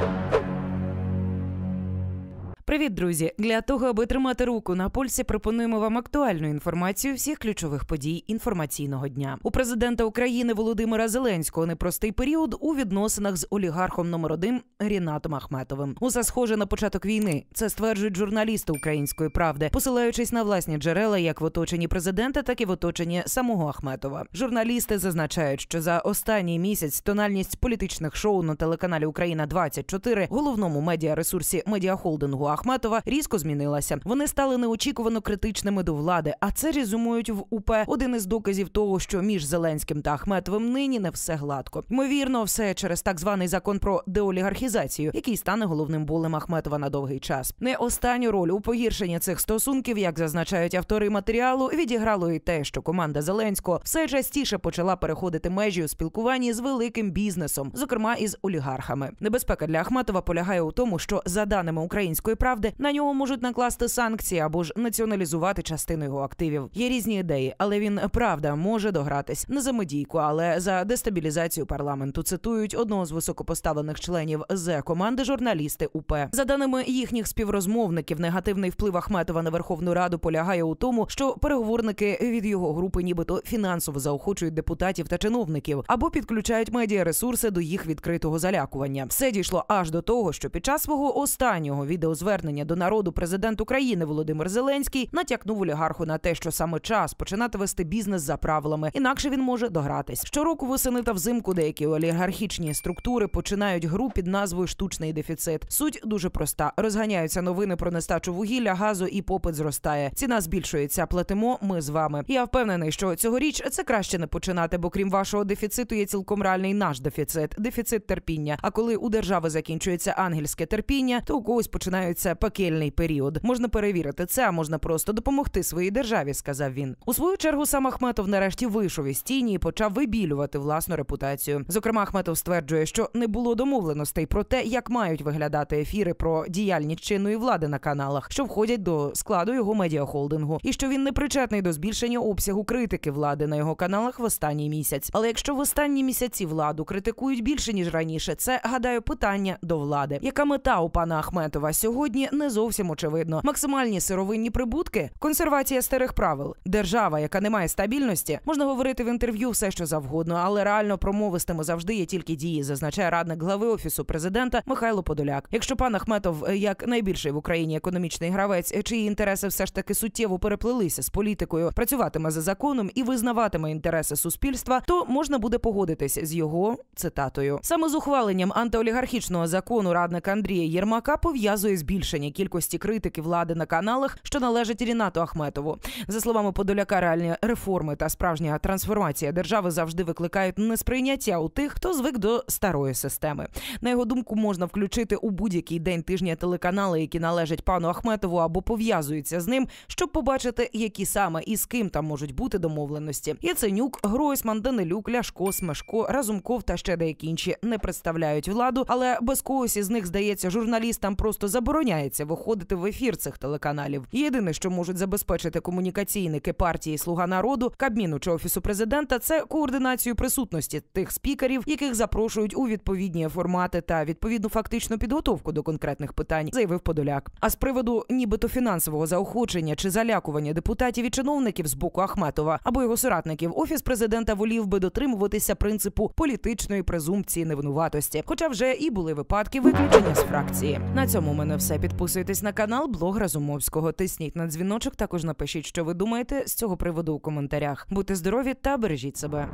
you Привіт, друзі! Для того, аби тримати руку на пульсі, пропонуємо вам актуальну інформацію всіх ключових подій інформаційного дня. У президента України Володимира Зеленського непростий період у відносинах з олігархом номер один Рінатом Ахметовим. Усе схоже на початок війни. Це стверджують журналісти української правди, посилаючись на власні джерела, як в оточенні президента, так і в оточенні самого Ахметова. Журналісти зазначають, що за останній місяць тональність політичних шоу на телеканалі Україна 24 головному медіаресурсі медіахолдингу Ахметова Ахметова різко змінилася. Вони стали неочікувано критичними до влади. А це різумують в УП один із доказів того, що між Зеленським та Ахметовим нині не все гладко. Ймовірно, все через так званий закон про деолігархізацію, який стане головним болем Ахметова на довгий час. Не останню роль у погіршенні цих стосунків, як зазначають автори матеріалу, відіграло і те, що команда Зеленського все частіше почала переходити межі у спілкуванні з великим бізнесом, зокрема із олігархами. Небезпека для Ахматова, полягає у тому, що за даними української прави правди, на нього можуть накласти санкції або ж націоналізувати частину його активів. Є різні ідеї, але він правда може догратись не за медійку, але за дестабілізацію парламенту. Цитують одного з високопоставлених членів з команди журналісти УП за даними їхніх співрозмовників. Негативний вплив Ахметова на Верховну Раду полягає у тому, що переговорники від його групи, нібито фінансово заохочують депутатів та чиновників або підключають медіаресурси до їх відкритого залякування. Все дійшло аж до того, що під час свого останнього відеозвернення звернення до народу президент України Володимир Зеленський натякнув олігарху на те, що саме час починати вести бізнес за правилами, інакше він може догратись. Щороку восени та взимку деякі олігархічні структури починають гру під назвою Штучний дефіцит. Суть дуже проста: розганяються новини про нестачу вугілля, газу і попит зростає. Ціна збільшується. Платимо ми з вами. Я впевнений, що цьогоріч це краще не починати, бо крім вашого дефіциту є цілком реальний наш дефіцит дефіцит терпіння. А коли у держави закінчується ангельське терпіння, то у когось починаються це пекельний період. Можна перевірити це, а можна просто допомогти своїй державі, сказав він. У свою чергу сам Ахметов нарешті вийшов із тіні і почав вибілювати власну репутацію. Зокрема, Ахметов стверджує, що не було домовленостей про те, як мають виглядати ефіри про діяльність чинної влади на каналах, що входять до складу його медіахолдингу, і що він не причетний до збільшення обсягу критики влади на його каналах в останній місяць. Але якщо в останні місяці владу критикують більше ніж раніше, це гадаю питання до влади. Яка мета у пана Ахметова сьогодні? Україні не зовсім очевидно. Максимальні сировинні прибутки, консервація старих правил, держава, яка не має стабільності, можна говорити в інтерв'ю все, що завгодно, але реально промовистими завжди є тільки дії, зазначає радник глави офісу президента Михайло Подоляк. Якщо пан Ахметов, е, як найбільший в Україні економічний гравець, е, чиї інтереси все ж таки суттєво переплилися з політикою, працюватиме за законом і визнаватиме інтереси суспільства, то можна буде погодитись з його цитатою. Саме з ухваленням антиолігархічного закону радник Андрія Єрмака пов'язує збільшення зменшенні кількості критики влади на каналах, що належать Рінату Ахметову. За словами Подоляка, реальні реформи та справжня трансформація держави завжди викликають несприйняття у тих, хто звик до старої системи. На його думку, можна включити у будь-який день тижня телеканали, які належать пану Ахметову або пов'язуються з ним, щоб побачити, які саме і з ким там можуть бути домовленості. Яценюк, Гройсман, Данилюк, Ляшко, Смешко, Разумков та ще деякі інші не представляють владу, але без когось із них здається журналістам просто забороняють забороняється виходити в ефір цих телеканалів. Єдине, що можуть забезпечити комунікаційники партії Слуга народу Кабміну чи офісу президента, це координацію присутності тих спікерів, яких запрошують у відповідні формати та відповідну фактичну підготовку до конкретних питань, заявив Подоляк. А з приводу, нібито фінансового заохочення чи залякування депутатів і чиновників з боку Ахметова або його соратників, офіс президента волів би дотримуватися принципу політичної презумпції невинуватості, хоча вже і були випадки виключення з фракції. На цьому у мене все підписуйтесь на канал Блог Разумовського. Тисніть на дзвіночок. Також напишіть, що ви думаєте з цього приводу у коментарях. Будьте здорові та бережіть себе.